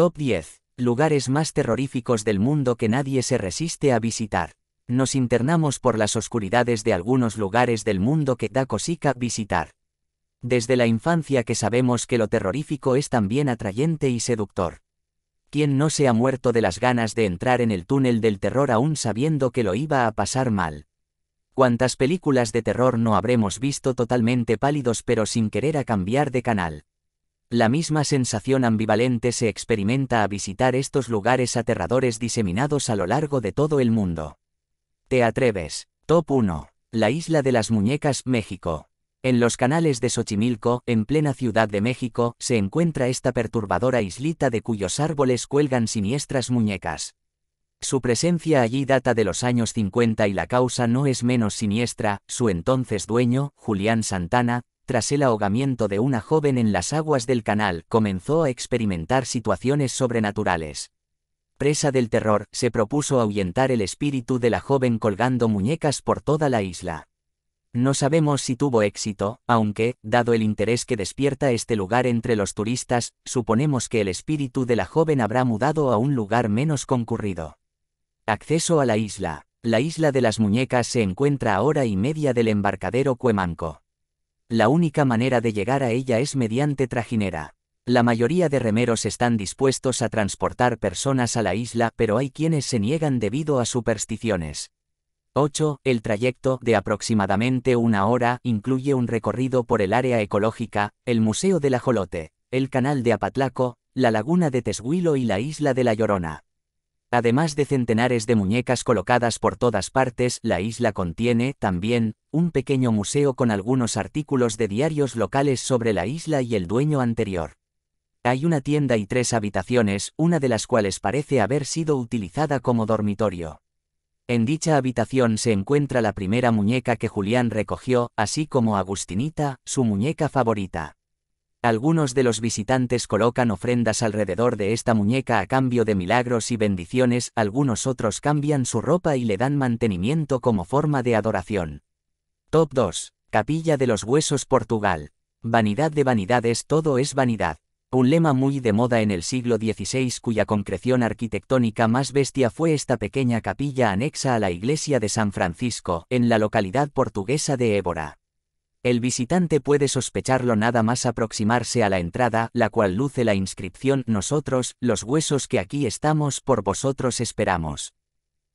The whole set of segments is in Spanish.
Top 10. Lugares más terroríficos del mundo que nadie se resiste a visitar. Nos internamos por las oscuridades de algunos lugares del mundo que da cosica visitar. Desde la infancia que sabemos que lo terrorífico es también atrayente y seductor. ¿Quién no se ha muerto de las ganas de entrar en el túnel del terror aún sabiendo que lo iba a pasar mal? ¿Cuántas películas de terror no habremos visto totalmente pálidos pero sin querer a cambiar de canal? La misma sensación ambivalente se experimenta a visitar estos lugares aterradores diseminados a lo largo de todo el mundo. ¿Te atreves? Top 1. La isla de las muñecas, México. En los canales de Xochimilco, en plena Ciudad de México, se encuentra esta perturbadora islita de cuyos árboles cuelgan siniestras muñecas. Su presencia allí data de los años 50 y la causa no es menos siniestra, su entonces dueño, Julián Santana, tras el ahogamiento de una joven en las aguas del canal, comenzó a experimentar situaciones sobrenaturales. Presa del terror, se propuso ahuyentar el espíritu de la joven colgando muñecas por toda la isla. No sabemos si tuvo éxito, aunque, dado el interés que despierta este lugar entre los turistas, suponemos que el espíritu de la joven habrá mudado a un lugar menos concurrido. Acceso a la isla. La isla de las muñecas se encuentra a hora y media del embarcadero Cuemanco. La única manera de llegar a ella es mediante trajinera. La mayoría de remeros están dispuestos a transportar personas a la isla, pero hay quienes se niegan debido a supersticiones. 8. El trayecto, de aproximadamente una hora, incluye un recorrido por el área ecológica, el Museo la Jolote, el Canal de Apatlaco, la Laguna de Teshuilo y la Isla de la Llorona. Además de centenares de muñecas colocadas por todas partes, la isla contiene, también, un pequeño museo con algunos artículos de diarios locales sobre la isla y el dueño anterior. Hay una tienda y tres habitaciones, una de las cuales parece haber sido utilizada como dormitorio. En dicha habitación se encuentra la primera muñeca que Julián recogió, así como Agustinita, su muñeca favorita. Algunos de los visitantes colocan ofrendas alrededor de esta muñeca a cambio de milagros y bendiciones, algunos otros cambian su ropa y le dan mantenimiento como forma de adoración. Top 2. Capilla de los Huesos Portugal. Vanidad de vanidades, todo es vanidad. Un lema muy de moda en el siglo XVI cuya concreción arquitectónica más bestia fue esta pequeña capilla anexa a la iglesia de San Francisco, en la localidad portuguesa de Évora. El visitante puede sospecharlo nada más aproximarse a la entrada, la cual luce la inscripción Nosotros, los huesos que aquí estamos, por vosotros esperamos.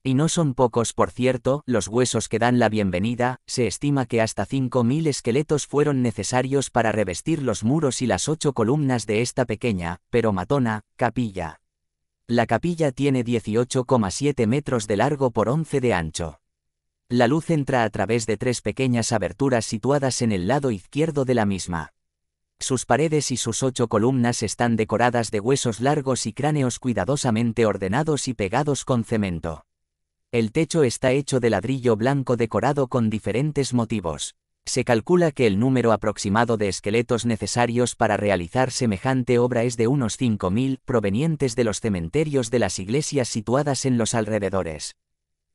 Y no son pocos, por cierto, los huesos que dan la bienvenida, se estima que hasta 5.000 esqueletos fueron necesarios para revestir los muros y las ocho columnas de esta pequeña, pero matona, capilla. La capilla tiene 18,7 metros de largo por 11 de ancho. La luz entra a través de tres pequeñas aberturas situadas en el lado izquierdo de la misma. Sus paredes y sus ocho columnas están decoradas de huesos largos y cráneos cuidadosamente ordenados y pegados con cemento. El techo está hecho de ladrillo blanco decorado con diferentes motivos. Se calcula que el número aproximado de esqueletos necesarios para realizar semejante obra es de unos 5.000 provenientes de los cementerios de las iglesias situadas en los alrededores.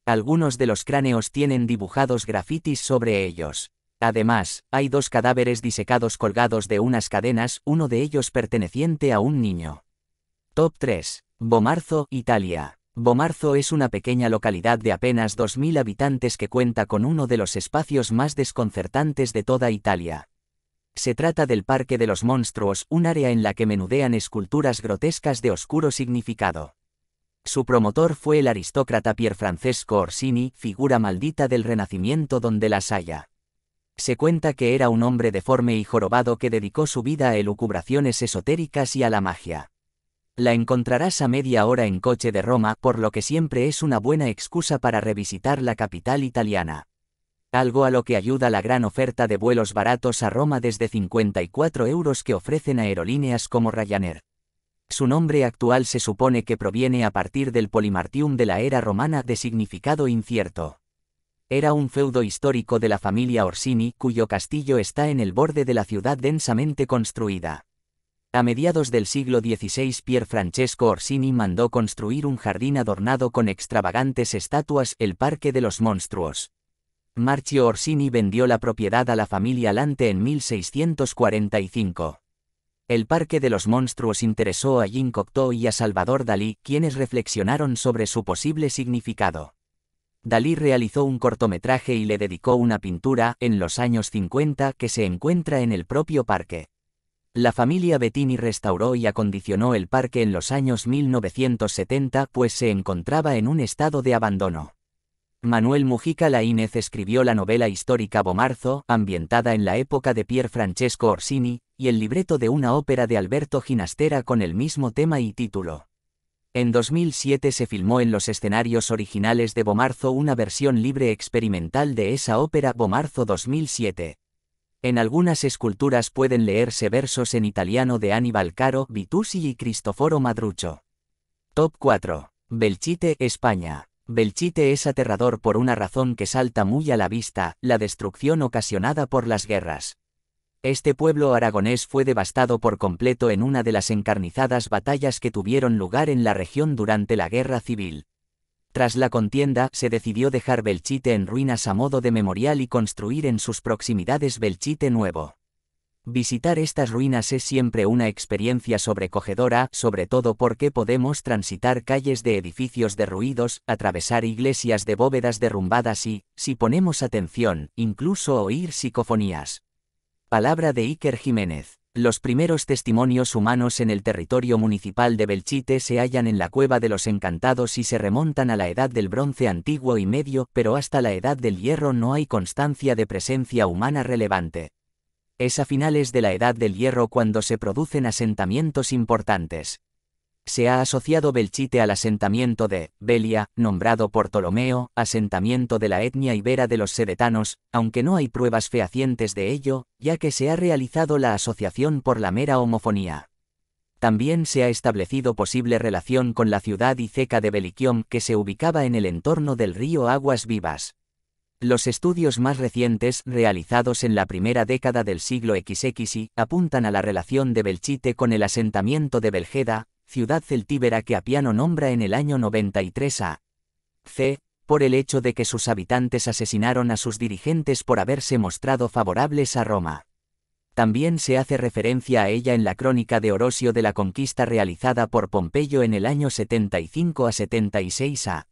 Algunos de los cráneos tienen dibujados grafitis sobre ellos. Además, hay dos cadáveres disecados colgados de unas cadenas, uno de ellos perteneciente a un niño. Top 3. Bomarzo, Italia. Bomarzo es una pequeña localidad de apenas 2.000 habitantes que cuenta con uno de los espacios más desconcertantes de toda Italia. Se trata del Parque de los Monstruos, un área en la que menudean esculturas grotescas de oscuro significado. Su promotor fue el aristócrata Pierfrancesco Orsini, figura maldita del Renacimiento donde las haya. Se cuenta que era un hombre deforme y jorobado que dedicó su vida a elucubraciones esotéricas y a la magia. La encontrarás a media hora en coche de Roma, por lo que siempre es una buena excusa para revisitar la capital italiana. Algo a lo que ayuda la gran oferta de vuelos baratos a Roma desde 54 euros que ofrecen aerolíneas como Ryanair. Su nombre actual se supone que proviene a partir del Polimartium de la era romana de significado incierto. Era un feudo histórico de la familia Orsini cuyo castillo está en el borde de la ciudad densamente construida. A mediados del siglo XVI Pier Francesco Orsini mandó construir un jardín adornado con extravagantes estatuas, el Parque de los Monstruos. Marchio Orsini vendió la propiedad a la familia Lante en 1645. El Parque de los Monstruos interesó a Jean Cocteau y a Salvador Dalí, quienes reflexionaron sobre su posible significado. Dalí realizó un cortometraje y le dedicó una pintura, en los años 50, que se encuentra en el propio parque. La familia Bettini restauró y acondicionó el parque en los años 1970, pues se encontraba en un estado de abandono. Manuel Mujica Laínez escribió la novela histórica Bomarzo, ambientada en la época de Pier Francesco Orsini, y el libreto de una ópera de Alberto Ginastera con el mismo tema y título. En 2007 se filmó en los escenarios originales de Bomarzo una versión libre experimental de esa ópera Bomarzo 2007. En algunas esculturas pueden leerse versos en italiano de Aníbal Caro, vitusi y Cristoforo Madrucho. Top 4. Belchite, España. Belchite es aterrador por una razón que salta muy a la vista, la destrucción ocasionada por las guerras. Este pueblo aragonés fue devastado por completo en una de las encarnizadas batallas que tuvieron lugar en la región durante la guerra civil. Tras la contienda, se decidió dejar Belchite en ruinas a modo de memorial y construir en sus proximidades Belchite Nuevo. Visitar estas ruinas es siempre una experiencia sobrecogedora, sobre todo porque podemos transitar calles de edificios derruidos, atravesar iglesias de bóvedas derrumbadas y, si ponemos atención, incluso oír psicofonías. Palabra de Iker Jiménez. Los primeros testimonios humanos en el territorio municipal de Belchite se hallan en la Cueva de los Encantados y se remontan a la Edad del Bronce Antiguo y Medio, pero hasta la Edad del Hierro no hay constancia de presencia humana relevante. Es a finales de la Edad del Hierro cuando se producen asentamientos importantes. Se ha asociado Belchite al asentamiento de Belia, nombrado por Ptolomeo, asentamiento de la etnia ibera de los sedetanos, aunque no hay pruebas fehacientes de ello, ya que se ha realizado la asociación por la mera homofonía. También se ha establecido posible relación con la ciudad y ceca de Beliquión que se ubicaba en el entorno del río Aguas Vivas. Los estudios más recientes, realizados en la primera década del siglo XXI, apuntan a la relación de Belchite con el asentamiento de Belgeda, ciudad celtíbera que Apiano nombra en el año 93 a. C. por el hecho de que sus habitantes asesinaron a sus dirigentes por haberse mostrado favorables a Roma. También se hace referencia a ella en la crónica de Orosio de la conquista realizada por Pompeyo en el año 75 a 76 a.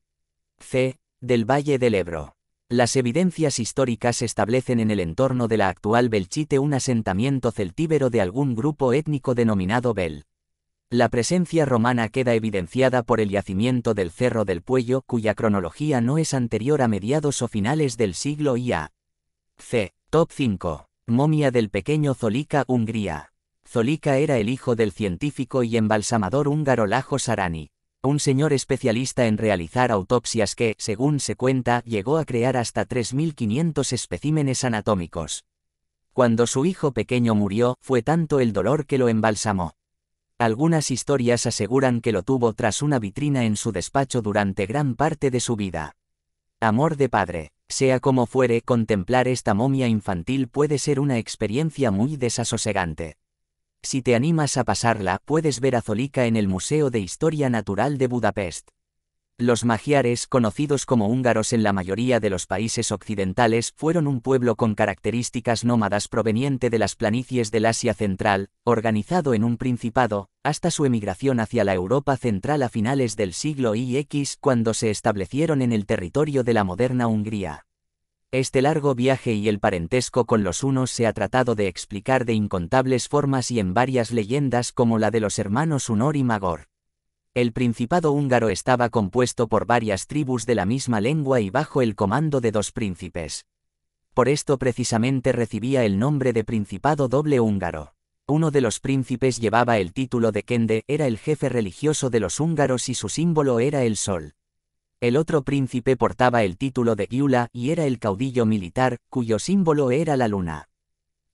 C. del Valle del Ebro. Las evidencias históricas establecen en el entorno de la actual Belchite un asentamiento celtíbero de algún grupo étnico denominado Bel. La presencia romana queda evidenciada por el yacimiento del Cerro del Puello, cuya cronología no es anterior a mediados o finales del siglo a. C. Top 5. Momia del pequeño Zolika, Hungría. Zolika era el hijo del científico y embalsamador húngaro Lajo Sarani un señor especialista en realizar autopsias que, según se cuenta, llegó a crear hasta 3.500 especímenes anatómicos. Cuando su hijo pequeño murió, fue tanto el dolor que lo embalsamó. Algunas historias aseguran que lo tuvo tras una vitrina en su despacho durante gran parte de su vida. Amor de padre. Sea como fuere, contemplar esta momia infantil puede ser una experiencia muy desasosegante. Si te animas a pasarla, puedes ver a Zolika en el Museo de Historia Natural de Budapest. Los magiares, conocidos como húngaros en la mayoría de los países occidentales, fueron un pueblo con características nómadas proveniente de las planicies del Asia Central, organizado en un principado, hasta su emigración hacia la Europa Central a finales del siglo IX cuando se establecieron en el territorio de la moderna Hungría. Este largo viaje y el parentesco con los hunos se ha tratado de explicar de incontables formas y en varias leyendas como la de los hermanos Unor y Magor. El principado húngaro estaba compuesto por varias tribus de la misma lengua y bajo el comando de dos príncipes. Por esto precisamente recibía el nombre de Principado Doble Húngaro. Uno de los príncipes llevaba el título de Kende, era el jefe religioso de los húngaros y su símbolo era el sol. El otro príncipe portaba el título de Gyula y era el caudillo militar, cuyo símbolo era la luna.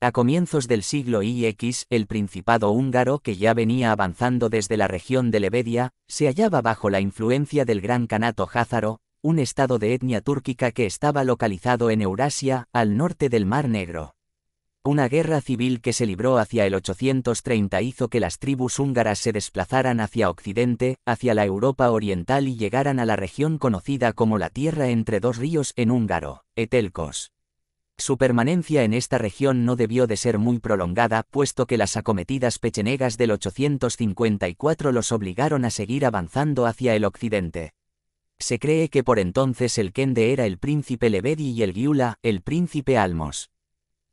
A comienzos del siglo IX, el principado húngaro que ya venía avanzando desde la región de Lebedia, se hallaba bajo la influencia del gran canato Házaro, un estado de etnia túrquica que estaba localizado en Eurasia, al norte del Mar Negro. Una guerra civil que se libró hacia el 830 hizo que las tribus húngaras se desplazaran hacia Occidente, hacia la Europa Oriental y llegaran a la región conocida como la Tierra entre dos ríos en húngaro, Etelcos. Su permanencia en esta región no debió de ser muy prolongada, puesto que las acometidas pechenegas del 854 los obligaron a seguir avanzando hacia el occidente. Se cree que por entonces el Kende era el príncipe Lebedi y el Giula, el príncipe Almos.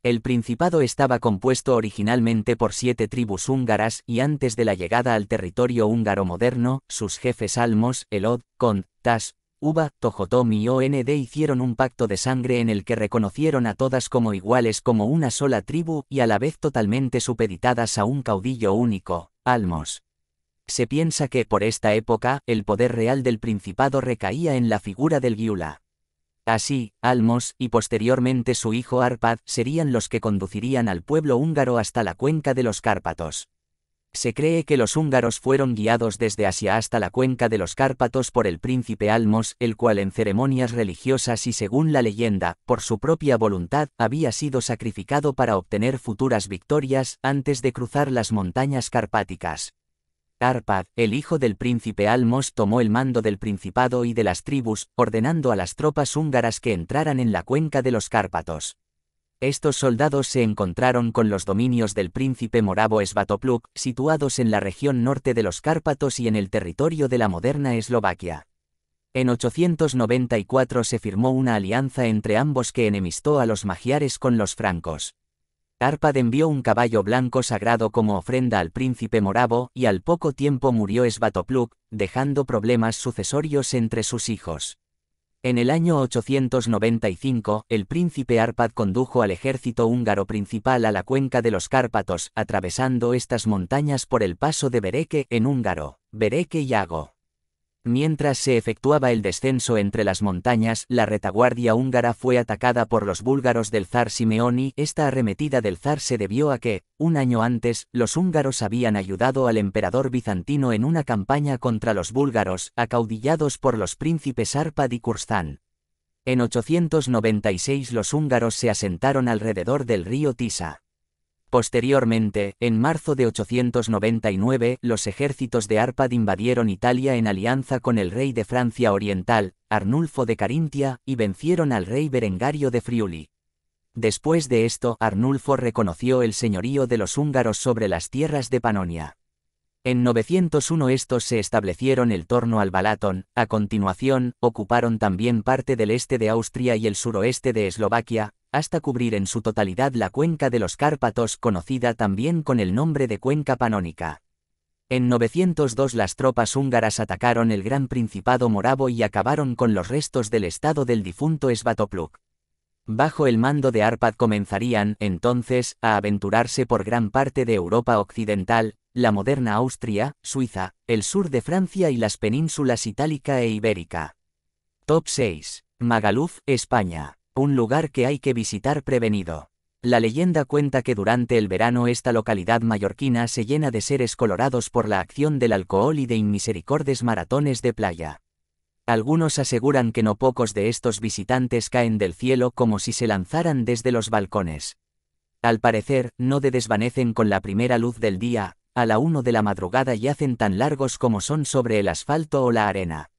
El principado estaba compuesto originalmente por siete tribus húngaras y antes de la llegada al territorio húngaro moderno, sus jefes almos, Elod, Kond, Tas, Uba, Tojotom y OND hicieron un pacto de sangre en el que reconocieron a todas como iguales como una sola tribu y a la vez totalmente supeditadas a un caudillo único, Almos. Se piensa que por esta época, el poder real del principado recaía en la figura del Giula. Así, Almos, y posteriormente su hijo Arpad, serían los que conducirían al pueblo húngaro hasta la cuenca de los Cárpatos. Se cree que los húngaros fueron guiados desde Asia hasta la cuenca de los Cárpatos por el príncipe Almos, el cual en ceremonias religiosas y según la leyenda, por su propia voluntad, había sido sacrificado para obtener futuras victorias antes de cruzar las montañas carpáticas. Arpad, el hijo del príncipe Almos, tomó el mando del principado y de las tribus, ordenando a las tropas húngaras que entraran en la cuenca de los Cárpatos. Estos soldados se encontraron con los dominios del príncipe moravo Svatopluk, situados en la región norte de los Cárpatos y en el territorio de la moderna Eslovaquia. En 894 se firmó una alianza entre ambos que enemistó a los magiares con los francos. Arpad envió un caballo blanco sagrado como ofrenda al príncipe moravo y al poco tiempo murió Svatopluk, dejando problemas sucesorios entre sus hijos. En el año 895, el príncipe Arpad condujo al ejército húngaro principal a la cuenca de los Cárpatos, atravesando estas montañas por el paso de Bereke en húngaro, Bereke Yago. Mientras se efectuaba el descenso entre las montañas, la retaguardia húngara fue atacada por los búlgaros del zar y Esta arremetida del zar se debió a que, un año antes, los húngaros habían ayudado al emperador bizantino en una campaña contra los búlgaros, acaudillados por los príncipes Arpad y Kurzán. En 896 los húngaros se asentaron alrededor del río Tisa. Posteriormente, en marzo de 899, los ejércitos de Arpad invadieron Italia en alianza con el rey de Francia Oriental, Arnulfo de Carintia, y vencieron al rey Berengario de Friuli. Después de esto, Arnulfo reconoció el señorío de los húngaros sobre las tierras de Panonia. En 901 estos se establecieron el torno al Balatón, a continuación, ocuparon también parte del este de Austria y el suroeste de Eslovaquia, hasta cubrir en su totalidad la cuenca de los Cárpatos conocida también con el nombre de cuenca panónica. En 902 las tropas húngaras atacaron el gran principado moravo y acabaron con los restos del estado del difunto Svatopluk. Bajo el mando de Arpad comenzarían, entonces, a aventurarse por gran parte de Europa occidental, la moderna Austria, Suiza, el sur de Francia y las penínsulas itálica e ibérica. Top 6. Magaluf, España un lugar que hay que visitar prevenido. La leyenda cuenta que durante el verano esta localidad mallorquina se llena de seres colorados por la acción del alcohol y de inmisericordes maratones de playa. Algunos aseguran que no pocos de estos visitantes caen del cielo como si se lanzaran desde los balcones. Al parecer, no de desvanecen con la primera luz del día, a la 1 de la madrugada y hacen tan largos como son sobre el asfalto o la arena.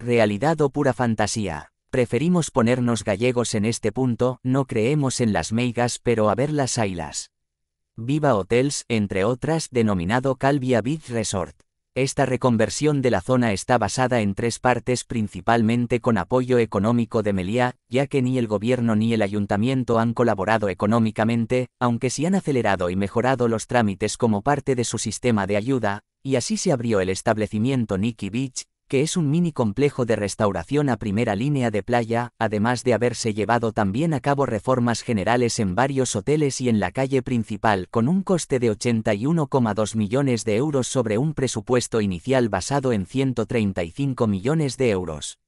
Realidad o pura fantasía. Preferimos ponernos gallegos en este punto, no creemos en las meigas pero a ver las ailas. Viva Hotels, entre otras, denominado Calvia Beach Resort. Esta reconversión de la zona está basada en tres partes principalmente con apoyo económico de Meliá, ya que ni el gobierno ni el ayuntamiento han colaborado económicamente, aunque sí han acelerado y mejorado los trámites como parte de su sistema de ayuda, y así se abrió el establecimiento Nikki Beach, que es un mini complejo de restauración a primera línea de playa, además de haberse llevado también a cabo reformas generales en varios hoteles y en la calle principal con un coste de 81,2 millones de euros sobre un presupuesto inicial basado en 135 millones de euros.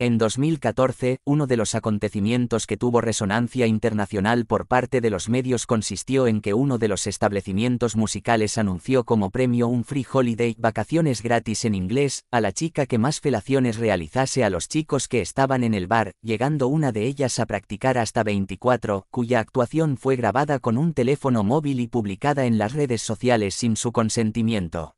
En 2014, uno de los acontecimientos que tuvo resonancia internacional por parte de los medios consistió en que uno de los establecimientos musicales anunció como premio un free holiday vacaciones gratis en inglés a la chica que más felaciones realizase a los chicos que estaban en el bar, llegando una de ellas a practicar hasta 24, cuya actuación fue grabada con un teléfono móvil y publicada en las redes sociales sin su consentimiento.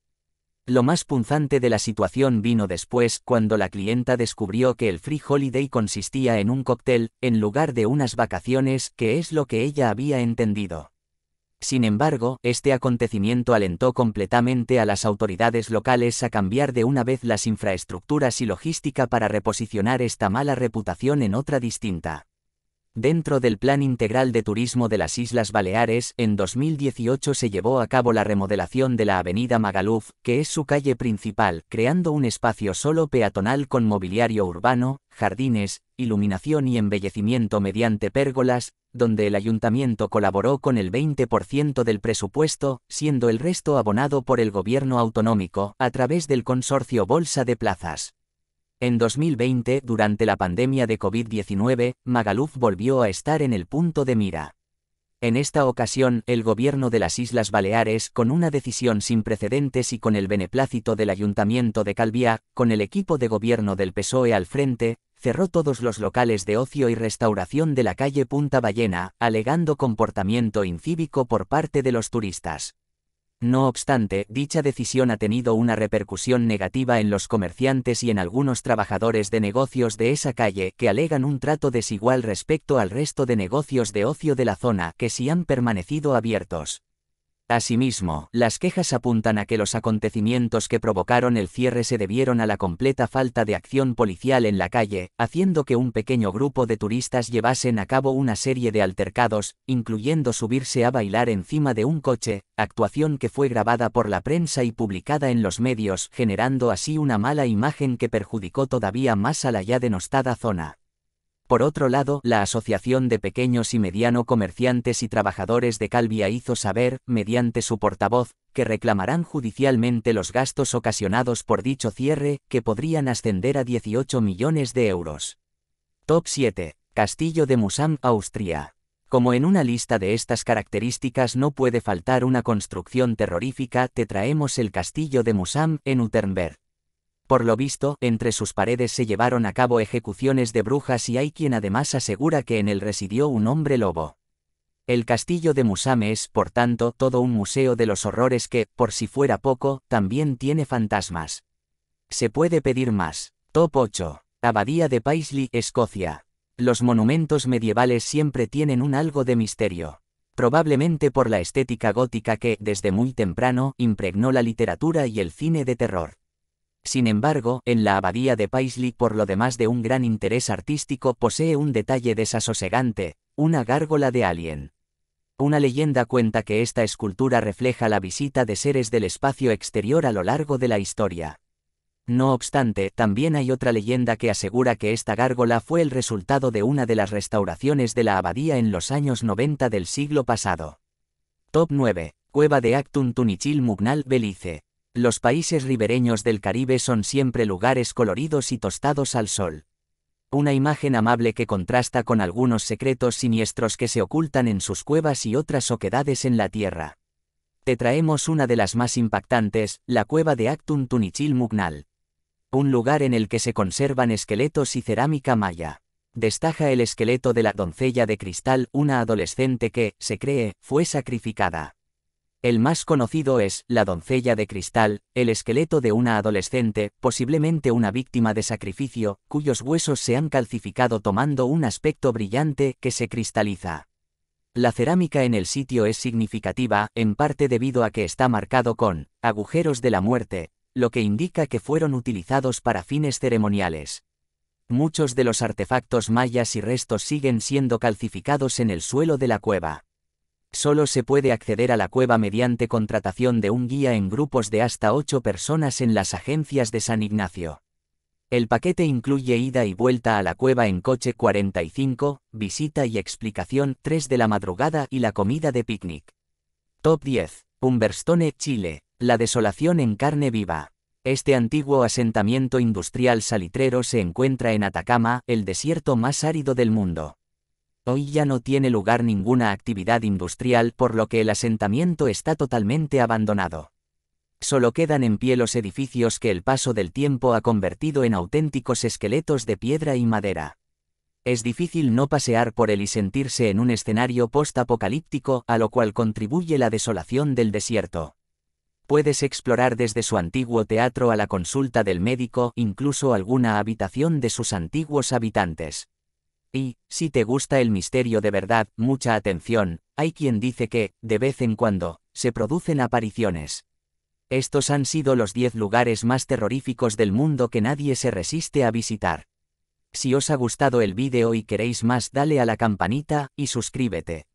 Lo más punzante de la situación vino después, cuando la clienta descubrió que el Free Holiday consistía en un cóctel, en lugar de unas vacaciones, que es lo que ella había entendido. Sin embargo, este acontecimiento alentó completamente a las autoridades locales a cambiar de una vez las infraestructuras y logística para reposicionar esta mala reputación en otra distinta. Dentro del Plan Integral de Turismo de las Islas Baleares, en 2018 se llevó a cabo la remodelación de la Avenida Magaluf, que es su calle principal, creando un espacio solo peatonal con mobiliario urbano, jardines, iluminación y embellecimiento mediante pérgolas, donde el ayuntamiento colaboró con el 20% del presupuesto, siendo el resto abonado por el gobierno autonómico, a través del consorcio Bolsa de Plazas. En 2020, durante la pandemia de COVID-19, Magaluf volvió a estar en el punto de mira. En esta ocasión, el gobierno de las Islas Baleares, con una decisión sin precedentes y con el beneplácito del Ayuntamiento de Calviá, con el equipo de gobierno del PSOE al frente, cerró todos los locales de ocio y restauración de la calle Punta Ballena, alegando comportamiento incívico por parte de los turistas. No obstante, dicha decisión ha tenido una repercusión negativa en los comerciantes y en algunos trabajadores de negocios de esa calle que alegan un trato desigual respecto al resto de negocios de ocio de la zona que si han permanecido abiertos. Asimismo, las quejas apuntan a que los acontecimientos que provocaron el cierre se debieron a la completa falta de acción policial en la calle, haciendo que un pequeño grupo de turistas llevasen a cabo una serie de altercados, incluyendo subirse a bailar encima de un coche, actuación que fue grabada por la prensa y publicada en los medios, generando así una mala imagen que perjudicó todavía más a la ya denostada zona. Por otro lado, la Asociación de Pequeños y Mediano Comerciantes y Trabajadores de Calvia hizo saber, mediante su portavoz, que reclamarán judicialmente los gastos ocasionados por dicho cierre, que podrían ascender a 18 millones de euros. Top 7. Castillo de Musam, Austria. Como en una lista de estas características no puede faltar una construcción terrorífica, te traemos el castillo de Musam, en Uternberg. Por lo visto, entre sus paredes se llevaron a cabo ejecuciones de brujas y hay quien además asegura que en él residió un hombre lobo. El castillo de Musame es, por tanto, todo un museo de los horrores que, por si fuera poco, también tiene fantasmas. Se puede pedir más. Top 8. Abadía de Paisley, Escocia. Los monumentos medievales siempre tienen un algo de misterio. Probablemente por la estética gótica que, desde muy temprano, impregnó la literatura y el cine de terror. Sin embargo, en la abadía de Paisley por lo demás de un gran interés artístico posee un detalle desasosegante, una gárgola de alien. Una leyenda cuenta que esta escultura refleja la visita de seres del espacio exterior a lo largo de la historia. No obstante, también hay otra leyenda que asegura que esta gárgola fue el resultado de una de las restauraciones de la abadía en los años 90 del siglo pasado. Top 9. Cueva de Actun Tunichil Mugnal Belice. Los países ribereños del Caribe son siempre lugares coloridos y tostados al sol. Una imagen amable que contrasta con algunos secretos siniestros que se ocultan en sus cuevas y otras oquedades en la tierra. Te traemos una de las más impactantes, la cueva de Actun Tunichil Mugnal. Un lugar en el que se conservan esqueletos y cerámica maya. Destaja el esqueleto de la doncella de cristal, una adolescente que, se cree, fue sacrificada. El más conocido es La doncella de cristal, el esqueleto de una adolescente, posiblemente una víctima de sacrificio, cuyos huesos se han calcificado tomando un aspecto brillante que se cristaliza. La cerámica en el sitio es significativa, en parte debido a que está marcado con agujeros de la muerte, lo que indica que fueron utilizados para fines ceremoniales. Muchos de los artefactos mayas y restos siguen siendo calcificados en el suelo de la cueva. Solo se puede acceder a la cueva mediante contratación de un guía en grupos de hasta 8 personas en las agencias de San Ignacio. El paquete incluye ida y vuelta a la cueva en coche 45, visita y explicación 3 de la madrugada y la comida de picnic. Top 10. Humberstone, Chile. La desolación en carne viva. Este antiguo asentamiento industrial salitrero se encuentra en Atacama, el desierto más árido del mundo. Hoy ya no tiene lugar ninguna actividad industrial por lo que el asentamiento está totalmente abandonado. Solo quedan en pie los edificios que el paso del tiempo ha convertido en auténticos esqueletos de piedra y madera. Es difícil no pasear por él y sentirse en un escenario post-apocalíptico a lo cual contribuye la desolación del desierto. Puedes explorar desde su antiguo teatro a la consulta del médico, incluso alguna habitación de sus antiguos habitantes. Y, si te gusta el misterio de verdad, mucha atención, hay quien dice que, de vez en cuando, se producen apariciones. Estos han sido los 10 lugares más terroríficos del mundo que nadie se resiste a visitar. Si os ha gustado el vídeo y queréis más dale a la campanita y suscríbete.